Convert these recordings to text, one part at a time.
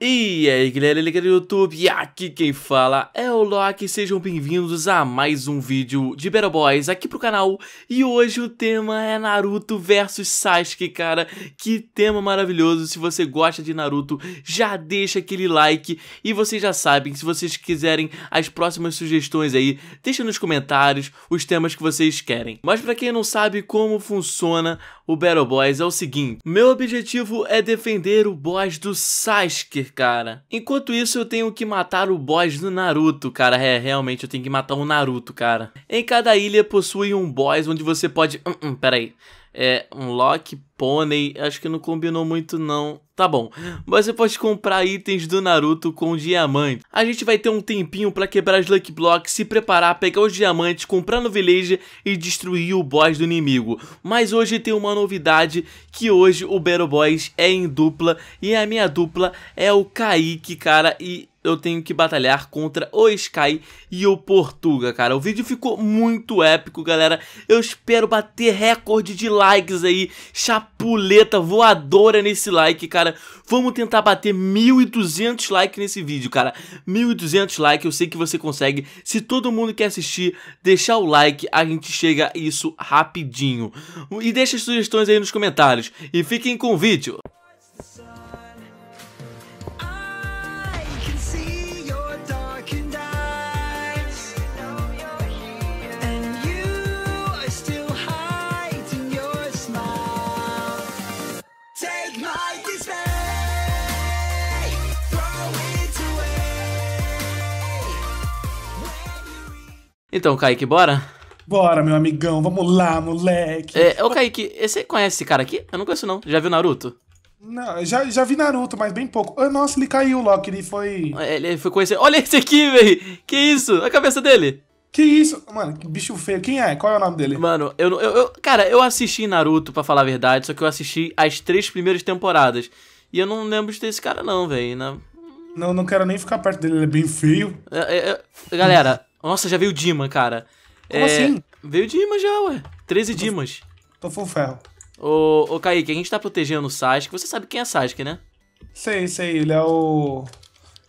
E aí galera, liga do YouTube, e aqui quem fala é o Loki, sejam bem-vindos a mais um vídeo de Battle Boys aqui pro canal E hoje o tema é Naruto vs Sasuke, cara, que tema maravilhoso, se você gosta de Naruto já deixa aquele like E vocês já sabem, se vocês quiserem as próximas sugestões aí, deixa nos comentários os temas que vocês querem Mas pra quem não sabe como funciona o Battle Boys é o seguinte, meu objetivo é defender o boss do Sasuke, cara. Enquanto isso, eu tenho que matar o boss do Naruto, cara. É, realmente, eu tenho que matar o Naruto, cara. Em cada ilha possui um boss onde você pode... Hum, hum, peraí. É, um lock, pônei, acho que não combinou muito não. Tá bom, você pode comprar itens do Naruto com diamante. A gente vai ter um tempinho pra quebrar as Lucky Blocks, se preparar, pegar os diamantes, comprar no Village e destruir o boss do inimigo. Mas hoje tem uma novidade, que hoje o Battle Boys é em dupla, e a minha dupla é o Kaique, cara, e eu tenho que batalhar contra o Sky e o Portuga, cara. O vídeo ficou muito épico, galera. Eu espero bater recorde de likes aí, chapéu puleta voadora nesse like, cara. Vamos tentar bater 1.200 likes nesse vídeo, cara. 1.200 likes, eu sei que você consegue. Se todo mundo quer assistir, deixar o like, a gente chega a isso rapidinho. E deixa sugestões aí nos comentários. E fiquem com o vídeo. Então, Kaique, bora? Bora, meu amigão, vamos lá, moleque. É, ô, Kaique, você conhece esse cara aqui? Eu não conheço, não. Já viu Naruto? Não, já, já vi Naruto, mas bem pouco. Oh, nossa, ele caiu, logo, ele foi. É, ele foi conhecer. Olha esse aqui, velho! Que isso? A cabeça dele! Que isso? Mano, que bicho feio. Quem é? Qual é o nome dele? Mano, eu, eu, eu Cara, eu assisti Naruto, para falar a verdade, só que eu assisti as três primeiras temporadas. E eu não lembro de ter esse cara, não, velho. Não... Né? não, não quero nem ficar perto dele, ele é bem feio. É, é, é galera, nossa, já veio Dima, cara. Como é... assim? Veio Dima já, ué. 13 tô, Dimas. Tô full ferro. Ô, ô Kaique, a gente tá protegendo o Sasuke. Você sabe quem é Sasuke, né? Sei, sei. Ele é o.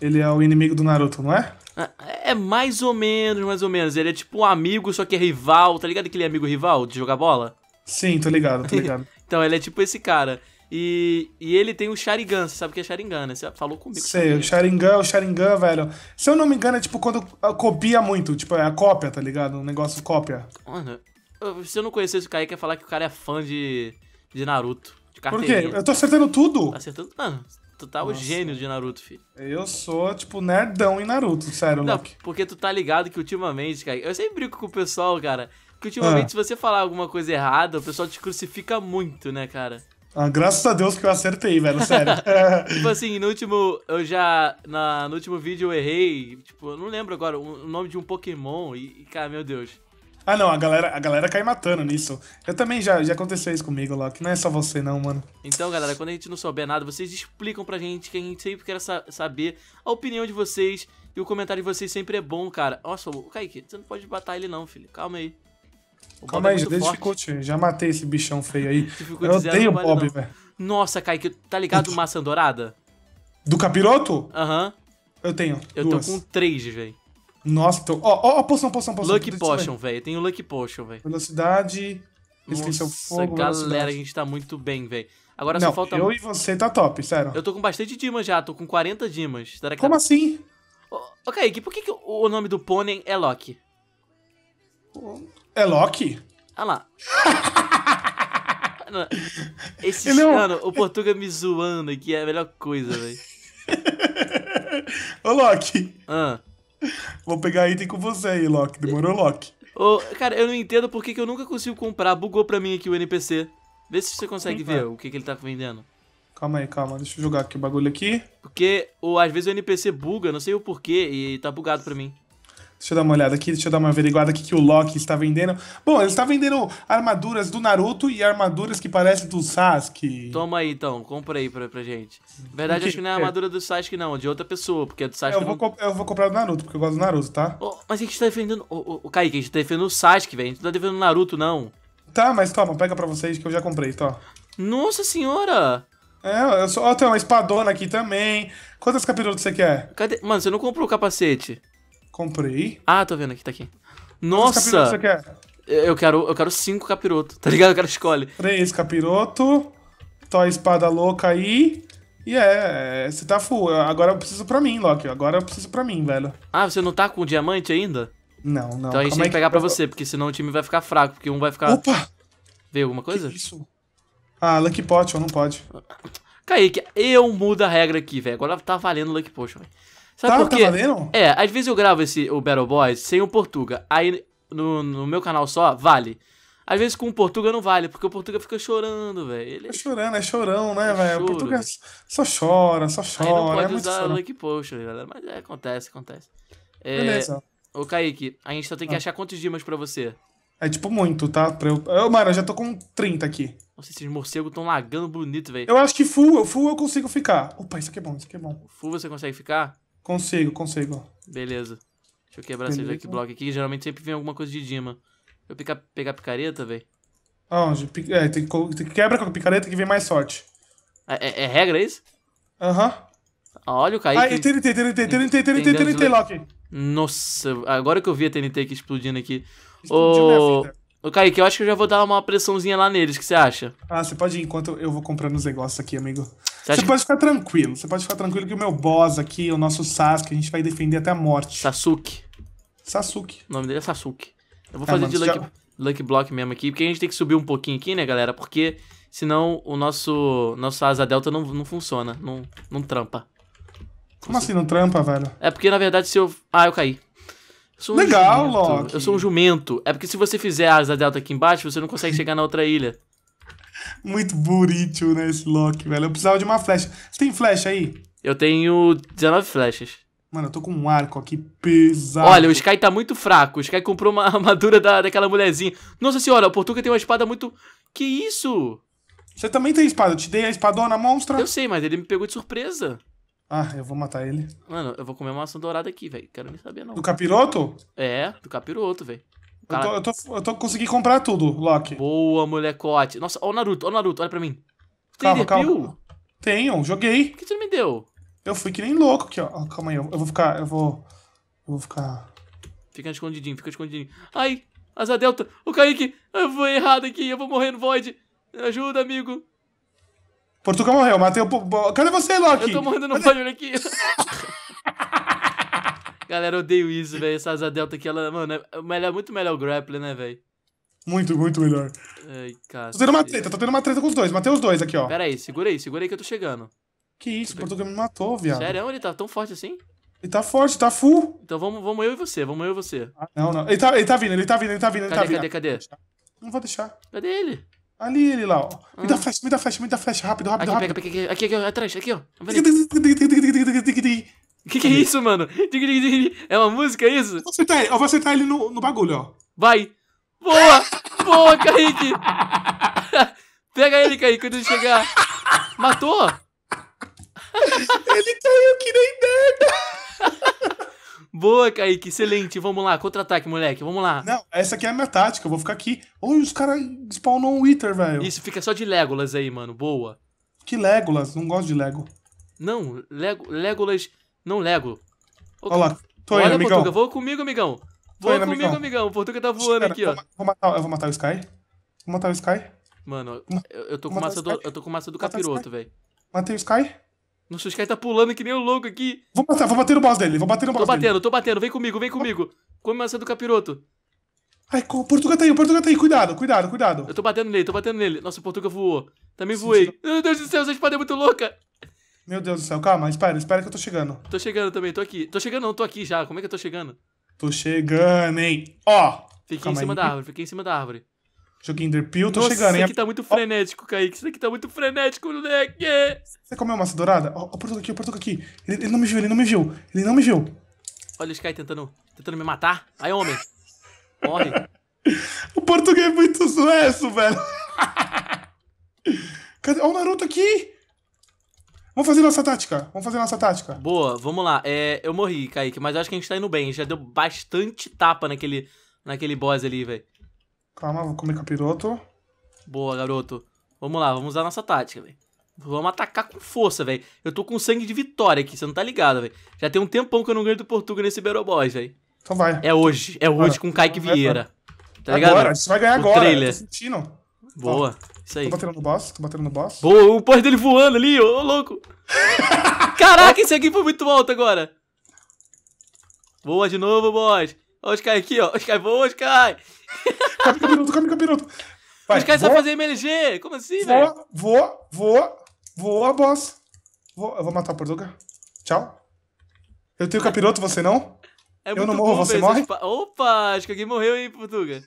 Ele é o inimigo do Naruto, não é? Ah, é mais ou menos, mais ou menos. Ele é tipo um amigo, só que é rival, tá ligado? Aquele amigo rival de jogar bola? Sim, tô ligado, tô ligado. então, ele é tipo esse cara. E, e ele tem o Sharingan, você sabe o que é Sharingan, né? Você falou comigo. Sei, o Sharingan, o Sharingan, velho. Se eu não me engano, é tipo quando copia muito, tipo, é a cópia, tá ligado? Um negócio cópia. Mano, se eu não conhecesse o Kaique, ia falar que o cara é fã de, de Naruto. De carteirinha. Por quê? Eu tô acertando tudo? Tá acertando. Mano, tu tá Nossa. o gênio de Naruto, filho. Eu sou, tipo, nerdão em Naruto, sério, Não, Luke. porque tu tá ligado que ultimamente, cara, eu sempre brinco com o pessoal, cara, que ultimamente ah. se você falar alguma coisa errada, o pessoal te crucifica muito, né, cara? Ah, graças a Deus que eu acertei, velho, sério. tipo assim, no último, eu já, na, no último vídeo eu errei, tipo, eu não lembro agora o nome de um Pokémon e, cara, meu Deus. Ah, não, a galera, a galera cai matando nisso. Eu também já, já aconteceu isso comigo lá, que não é só você não, mano. Então, galera, quando a gente não souber nada, vocês explicam pra gente que a gente sempre quer sa saber a opinião de vocês e o comentário de vocês sempre é bom, cara. Nossa, o Kaique, você não pode matar ele não, filho. Calma aí. O Calma é aí, é desde coach, já matei esse bichão feio aí. eu odeio o Bob, velho. Nossa, Kaique, tá ligado o maçã dourada? Do capiroto? Aham. Uhum. Eu tenho. Eu duas. tô com três, velho. Nossa, tô. Ó, ó, ó, poção, poção, poção. Lucky Potion, velho. Tenho Lucky Potion, velho. Velocidade. Resistência ao fogo. galera, velocidade. a gente tá muito bem, velho. Agora Não, só falta. Eu e você tá top, sério. Eu tô com bastante dimas já, tô com 40 dimas. Será tá que Como tá... assim? Ô, oh, Kaique, por que, que o nome do pônei é Loki? É Loki? Ah lá. esse não... mano, o Portuga me zoando aqui é a melhor coisa, velho. Ô, Loki. Ah. Vou pegar item com você aí, Loki. Demorou, Loki. Ô, cara, eu não entendo por que, que eu nunca consigo comprar. Bugou pra mim aqui o NPC. Vê se você consegue ver o que, que ele tá vendendo. Calma aí, calma. Deixa eu jogar aqui o bagulho aqui. Porque ou, às vezes o NPC buga, não sei o porquê, e tá bugado pra mim. Deixa eu dar uma olhada aqui, deixa eu dar uma averiguada aqui que o Loki está vendendo. Bom, ele está vendendo armaduras do Naruto e armaduras que parecem do Sasuke. Toma aí então, compra aí pra, pra gente. Na verdade, que, acho que não é a é. armadura do Sasuke, não, é de outra pessoa, porque é do Sasuke. Eu, não... vou, eu vou comprar do Naruto, porque eu gosto do Naruto, tá? Oh, mas a gente está defendendo. O oh, oh, Kaique, a gente está defendendo o Sasuke, velho. A gente não tá defendendo o Naruto, não. Tá, mas toma, pega pra vocês que eu já comprei, tá? Nossa senhora! É, eu só. Ó, tem uma espadona aqui também. Quantas capirotas você quer? Cadê? Mano, você não comprou o capacete? Comprei. Ah, tô vendo aqui, tá aqui. Nossa! você quer? Eu quero, eu quero cinco capiroto, tá ligado? Eu quero escolhe. Três capiroto, tua espada louca aí. E é, você tá full. Agora eu preciso pra mim, Loki. Agora eu preciso pra mim, velho. Ah, você não tá com diamante ainda? Não, não. Então a gente tem que pegar que... pra você, porque senão o time vai ficar fraco, porque um vai ficar. Opa! Veio alguma coisa? Que é isso? Ah, Lucky Potion, não pode. Kaique, eu mudo a regra aqui, velho. Agora tá valendo Lucky Potion, velho. Sabe tá, por tá quê? Tá valendo? É, às vezes eu gravo esse, o Battle Boys sem o Portuga. Aí no, no meu canal só, vale. Às vezes com o Portuga não vale, porque o Portuga fica chorando, velho. Ele... É chorando, é chorão, né, velho? O Portuga só chora, só chora. Aí não é pode é usar o Link Potion, né, galera. Mas é, acontece, acontece. É, Beleza. Ô, Kaique, a gente só tem que ah. achar quantos dimas pra você? É tipo muito, tá? Pra eu... eu, mano, eu já tô com 30 aqui. Nossa, esses morcegos tão lagando bonito, velho. Eu acho que full, full eu consigo ficar. Opa, isso aqui é bom, isso aqui é bom. Full você consegue ficar? Consigo, consigo. Beleza. Deixa eu quebrar esse esse Block aqui, geralmente sempre vem alguma coisa de Dima. Eu pica, pegar picareta, velho? Aonde? É, tem que, quebra com a picareta que vem mais sorte. É, é, é regra é isso? Aham. Ah, olha o Kaique. Ah, TNT, TNT, TNT, TNT, TNT, TNT, Loki. Nossa, agora que eu vi a TNT aqui explodindo aqui. O ô Kaique, eu acho que eu já vou dar uma pressãozinha lá neles, o que você acha? Ah, você pode ir enquanto eu vou comprando os negócios aqui, amigo. Você, você pode que... ficar tranquilo. Você pode ficar tranquilo que o meu boss aqui, o nosso Sasuke, a gente vai defender até a morte. Sasuke. Sasuke. O nome dele é Sasuke. Eu vou tá, fazer mano, de lucky, já... lucky Block mesmo aqui, porque a gente tem que subir um pouquinho aqui, né, galera? Porque senão o nosso, nosso asa delta não, não funciona, não, não trampa. Como assim não trampa, velho? É porque, na verdade, se eu... Ah, eu caí. Eu um Legal, Loki. Eu sou um jumento. É porque se você fizer a asa delta aqui embaixo, você não consegue chegar na outra ilha. Muito burrito, né, esse Loki, velho. Eu precisava de uma flecha. Você tem flecha aí? Eu tenho 19 flechas. Mano, eu tô com um arco aqui pesado. Olha, o Sky tá muito fraco. O Sky comprou uma armadura da, daquela mulherzinha. Nossa senhora, o Portuga tem uma espada muito. Que isso? Você também tem espada? Eu te dei a espadona monstra? Eu sei, mas ele me pegou de surpresa. Ah, eu vou matar ele. Mano, eu vou comer uma maçã dourada aqui, velho. Quero nem saber, não. Do capiroto? É, do capiroto, velho. Cara... Eu, tô, eu, tô, eu tô consegui comprar tudo, Loki. Boa, molecote. Nossa, ó o Naruto, ó o Naruto, olha pra mim. Calma, calma. Tenho, joguei. Por que você não me deu? Eu fui que nem louco aqui, ó. Oh, calma aí, eu, eu, vou ficar, eu vou... Eu vou ficar... Fica escondidinho, fica escondidinho. Ai, Asa Delta, o Kaique, eu vou errado aqui, eu vou morrer no Void. Ajuda, amigo. Portugal morreu, matei o... Cadê você, Loki? Eu tô morrendo no Cadê? Void, olha aqui. Galera, eu odeio isso, velho. Essa asa delta aqui, ela, mano, é, é muito melhor o grappler, né, velho? Muito, muito melhor. Ai, cara. Tô tendo uma treta, tô tendo uma treta com os dois. Matei os dois aqui, ó. Pera aí, segura aí, segura aí que eu tô chegando. Que isso, o português me matou, viado. Sério, ele tá tão forte assim? Ele tá forte, tá full. Então vamos, vamos eu e você, vamos eu e você. Ah, não, não. Ele tá, ele tá vindo, ele tá vindo, ele tá vindo, ele tá cadê, tá vindo. Cadê, cadê, cadê? Não vou deixar. Cadê ele? Ali, ele lá, ó. Me dá ah. flash, me dá flash, me dá flash, rápido, rápido, aqui, rápido. Pega, pega, aqui, aqui, aqui, atrás, aqui, ó. O que, que é isso, mano? É uma música, é isso? Eu vou acertar ele, vou acertar ele no, no bagulho, ó. Vai! Boa! Boa, Kaique! Pega ele, Kaique, quando ele chegar. Matou? ele caiu que nem merda! Boa, Kaique, excelente. Vamos lá, contra-ataque, moleque, vamos lá. Não, essa aqui é a minha tática, eu vou ficar aqui. Oi, os caras spawnam um Wither, velho. Isso, fica só de Legolas aí, mano, boa. Que Legolas? Não gosto de Lego. Não, Lego, Legolas não lego. Olha lá. Tô Olha, indo, Portuga. Amigão. Voa comigo, amigão. Voa indo, comigo, amigão. O Portuga tá voando Espera, aqui, ó. Vou matar, eu vou matar o Sky. Vou matar o Sky. Mano, eu, eu tô, com massa do, eu tô com massa do capiroto, velho. Matei o Sky. Nossa, o Sky tá pulando que nem um louco aqui. Vou matar, vou bater no boss dele. Vou bater no boss tô dele. Tô batendo, tô batendo. Vem comigo, vem comigo. Come massa do capiroto. Ai, o Portuga tá aí, o Portuga tá aí. Cuidado, cuidado, cuidado. Eu tô batendo nele, tô batendo nele. Nossa, o Portuga voou. Também voei. Meu Deus do céu, essa espada é muito louca. Meu Deus do céu, calma, espera, espera que eu tô chegando. Tô chegando também, tô aqui. Tô chegando, não, tô aqui já. Como é que eu tô chegando? Tô chegando, hein? Ó! Fiquei calma em cima aí. da árvore, fiquei em cima da árvore. Joguei Enderpeel, tô Nossa, chegando, hein? Isso aqui tá muito frenético, oh. Kaique. Isso aqui tá muito frenético, moleque! Você comeu massa dourada? Ó, oh, o oh, aqui, o portugal aqui. Ele, ele, não me viu, ele não me viu. Ele não me viu. Olha o Sky tentando, tentando me matar. Aí, homem. Morre. o português é muito sucesso, velho. Cadê? Ó o Naruto aqui! Vamos fazer nossa tática. Vamos fazer nossa tática. Boa, vamos lá. É, eu morri, Kaique, mas acho que a gente tá indo bem. Já deu bastante tapa naquele, naquele boss ali, velho. Calma, vou comer capiroto. Boa, garoto. Vamos lá, vamos usar nossa tática, velho. Vamos atacar com força, velho. Eu tô com sangue de vitória aqui, você não tá ligado, velho. Já tem um tempão que eu não ganho do Portugal nesse Battle Boss, velho. Então vai. É hoje, é hoje com o Kaique Vieira. Tá ligado? Agora, a gente vai ganhar o agora. Trailer. Boa. Tá. Isso aí. Tô batendo no boss, tô batendo no boss. Boa, o porre dele voando ali, ô, ô louco. Caraca, esse aqui foi muito alto agora. Boa de novo, boss. Ó, o Sky aqui, ó. O Sky, boa, Sky. Cabe capiroto, cabe capiroto. Vai, Sky sabe fazer MLG. Como assim, velho? Voa, voa, voa, boss. Voa. Eu vou matar o Portuga. Tchau. Eu tenho capiroto, você não? É eu não morro, você morre? Opa, acho que alguém morreu, hein, Portuga.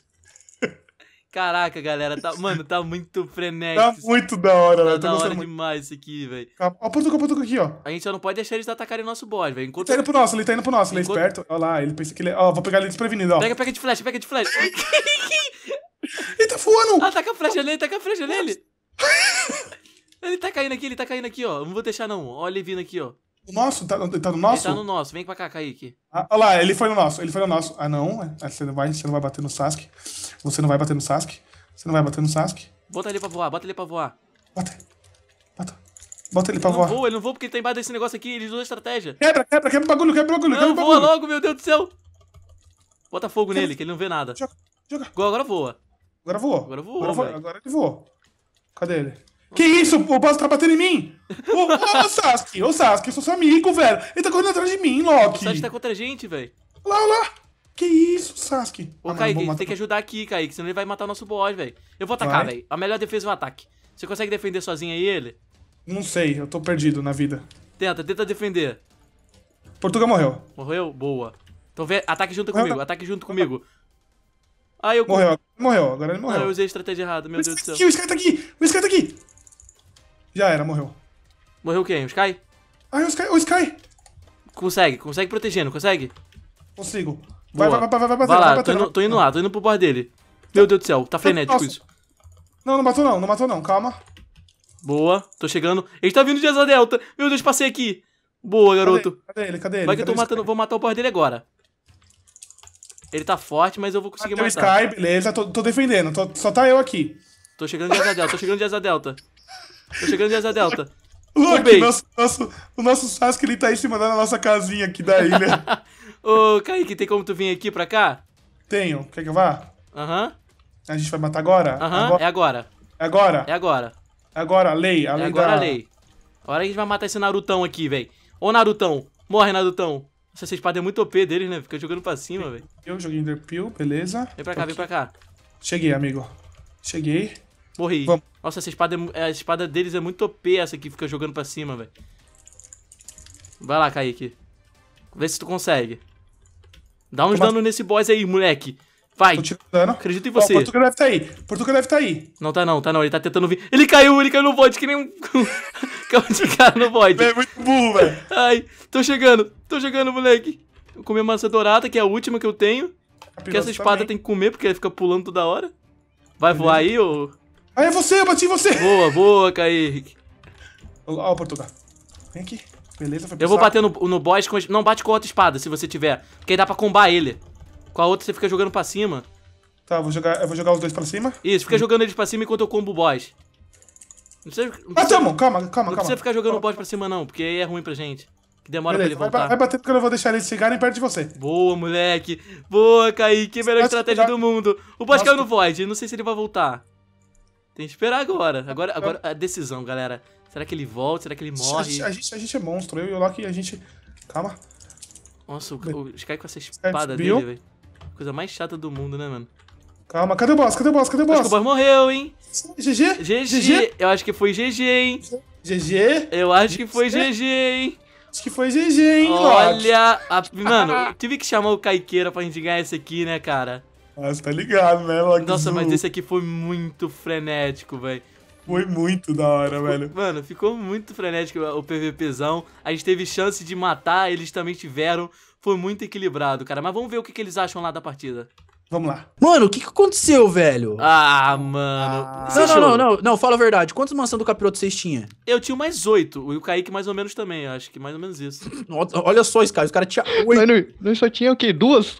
Caraca, galera, tá, mano, tá muito frenético. Tá muito da hora, tá velho. Tá da hora muito. demais isso aqui, velho. Tá, ó, o Portugal, aqui, ó. A gente só não pode deixar eles atacarem o nosso boss, velho. Enquanto... Ele tá indo pro nosso, ele tá indo pro nosso, Enquanto... ele é esperto. Ó lá, ele pensa que ele é... Ó, vou pegar ele desprevenido, ó. Pega, pega de flecha, pega de flecha. ele tá voando! Ataca a flecha nele, ataca a flecha nele. ele tá caindo aqui, ele tá caindo aqui, ó. Não vou deixar, não. Olha ele vindo aqui, ó. O nosso? Tá, tá no nosso? Ele tá no nosso, vem pra cá, Kaique. Ah, olha lá, ele foi no nosso, ele foi no nosso. Ah, não, é, é, você não vai, você não vai bater no Sasuke. Você não vai bater no Sasuke. Você não vai bater no Sasuke. Bota ele pra voar, bota ele pra voar. Bota. Bota. Bota ele pra ele voar. Não voa, ele não voa porque ele tá embaixo desse negócio aqui, ele usou estratégia. Quebra, quebra, quebra o bagulho, quebra o bagulho, não, quebra bagulho. voa logo, meu Deus do céu. Bota fogo quebra. nele, que ele não vê nada. Joga, joga. Agora voa. Agora voa Agora voa Agora, voa agora, ele voa. Cadê ele? Que isso? O Boss tá batendo em mim? Ô, ô Sasuke, ô Sasuke, eu sou seu amigo, velho. Ele tá correndo atrás de mim, Loki. O Sasuke tá contra a gente, velho. Lá, lá. Que isso, Sasuke. Ô, ah, Kaique, tem que ajudar aqui, Kaique, senão ele vai matar o nosso boss, velho. Eu vou atacar, velho. A melhor defesa é o ataque. Você consegue defender sozinho aí ele? Não sei, eu tô perdido na vida. Tenta, tenta defender. Portugal morreu. Morreu? Boa. Então vê, ataque junto morreu, comigo, tá- ataque junto comigo. Ah, eu... Morreu, morreu, agora ele morreu. Ah, eu usei a estratégia errada, meu o Deus do céu. o Sky tá aqui, o Sky tá aqui. Já era, morreu. Morreu quem? O Sky? Ah, é o Sky! O Sky! Consegue, consegue protegendo, consegue? Consigo. Vai, Boa. vai, vai, vai, vai, bater, vai lá, vai bater, tô, indo, tô indo lá, tô indo pro bar dele. Meu Deus do céu, tá frenético Nossa. isso. Não, não matou não, não matou não, calma. Boa, tô chegando. Ele tá vindo de asa delta. Meu Deus, passei aqui. Boa, garoto. Cadê, cadê ele? Cadê ele? Vai que cadê eu tô matando, vou matar o bar dele agora. Ele tá forte, mas eu vou conseguir Matei matar. o Sky, beleza, tô, tô defendendo, tô, só tá eu aqui. Tô chegando de asa delta, tô chegando de asa delta. Tô chegando em Asa Delta. O nosso, nosso, o nosso Sasuke ele tá em cima da nossa casinha aqui da ilha. Ô, Kaique, tem como tu vir aqui pra cá? Tenho. Quer que eu vá? Aham. A gente vai matar agora? Aham, é agora. É agora? É agora. É agora, lei. A é lei é agora da... a lei. Agora a gente vai matar esse Narutão aqui, velho. Ô, Narutão. Morre, Narutão. Nossa, essa espada é muito OP dele, né? Fica jogando pra cima, velho. Eu joguei Enderpeel, beleza. Vem pra cá, aqui. vem pra cá. Cheguei, amigo. Cheguei. Morri. Vamos. Nossa, essa espada, é, a espada deles é muito OP, essa aqui fica jogando pra cima, velho. Vai lá, Kaique. Vê se tu consegue. Dá uns Toma... Assim? dano nesse boss aí, moleque. Vai. Acredito em você. oh, Portugal deve estar tá aí. Portugal deve estar tá aí. Não tá não, tá não. Ele tá tentando vir. Ele caiu, ele caiu no void que nem um... Caiu de cara no void. É muito burro, velho. Ai, tô chegando. Tô chegando, moleque. Eu comi a maçã dourada, que é a última que eu tenho. Porque é essa espada também. tem que comer, porque ela fica pulando toda hora. Vai voar aí, Ou... Aí ah, é você, eu bati em você! Boa, boa, Kaique. Ó, o Portugal. Vem aqui. Beleza, foi Eu vou bater no, no boss com... Não, bate com a outra espada, se você tiver. Porque aí dá pra combar ele. Com a outra você fica jogando pra cima. Tá, eu vou jogar, eu vou jogar os dois pra cima. Isso, fica hum. jogando eles pra cima enquanto eu combo o boss. Não precisa... Não ah, precisa ah, tamo! Calma, calma, calma. Não precisa ficar jogando o boss pra cima não, porque aí é ruim pra gente. Que demora Beleza, pra ele voltar. Vai, vai bater porque eu não vou deixar eles chegarem perto de você. Boa, moleque. Boa, Kaique. Melhor estratégia do mundo. O boss Nossa, caiu no void. Não sei se ele vai voltar. Tem que esperar agora. É, agora, é agora a decisão, galera. Será que ele volta? Será que ele morre? A, a gente, a gente é monstro. Eu e o Loki, a gente... Calma. Nossa, o, o Sky com essa espada dele, velho. Coisa mais chata do mundo, né, mano? Calma, cadê o boss? Cadê o boss? Cadê o boss? Acho que o boss morreu, hein? GG? GG? Eu acho que foi GG, hein? GG? Eu acho que foi GG, hein? Acho que foi GG, hein, Olha, a... mano, tive que chamar o Caiqueira pra gente ganhar esse aqui, né, cara? Ah, tá ligado, né, Lockzoo? Nossa, mas esse aqui foi muito frenético, velho. Foi muito da hora, ficou, velho. Mano, ficou muito frenético o PVPzão. A gente teve chance de matar, eles também tiveram. Foi muito equilibrado, cara. Mas vamos ver o que, que eles acham lá da partida. Vamos lá. Mano, o que, que aconteceu, velho? Ah, mano. Ah. Não, não, não, não, não, fala a verdade. Quantas mansões do capiroto vocês tinham? Eu tinha mais oito. E o Kaique mais ou menos também, acho que mais ou menos isso. Olha só, Sky, os caras tinha. oito. só tinha o quê? Duas?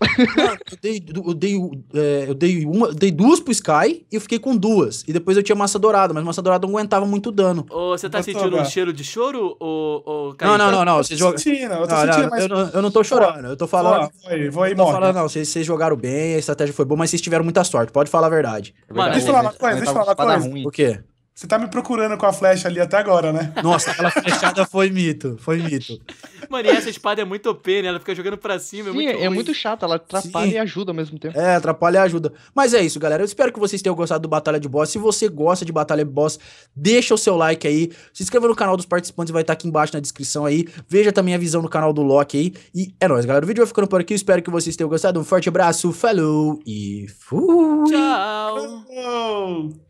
eu dei, eu dei, é, eu dei uma, eu dei duas pro Sky e eu fiquei com duas. E depois eu tinha massa dourada, mas massa dourada não aguentava muito dano. Ô, você tá sentindo um cheiro de choro, ou, ou Kaique? Não, não, não, não. Você tá joga... sentindo, eu tô tá não, sentindo, não, eu, não, eu não tô chorando, eu tô falando. vou aí, vou aí, não tô falando, não. Vocês, vocês jogaram bem, a estratégia estratégia foi boa, mas vocês tiveram muita sorte, pode falar a verdade. Mano, é deixa eu falar uma coisa, deixa eu falar uma coisa. Ruim. O quê? Você tá me procurando com a flecha ali até agora, né? Nossa, aquela flechada foi mito, foi mito. Mano, e essa espada é muito OP, né? Ela fica jogando pra cima. É Sim, é muito, é muito chata. Ela atrapalha Sim. e ajuda ao mesmo tempo. É, atrapalha e ajuda. Mas é isso, galera. Eu espero que vocês tenham gostado do Batalha de Boss. Se você gosta de Batalha de Boss, deixa o seu like aí. Se inscreva no canal dos participantes, vai estar tá aqui embaixo na descrição aí. Veja também a visão no canal do Loki aí. E é nóis, galera. O vídeo vai ficando por aqui. Eu espero que vocês tenham gostado. Um forte abraço, falou e fui! Tchau! Tchau.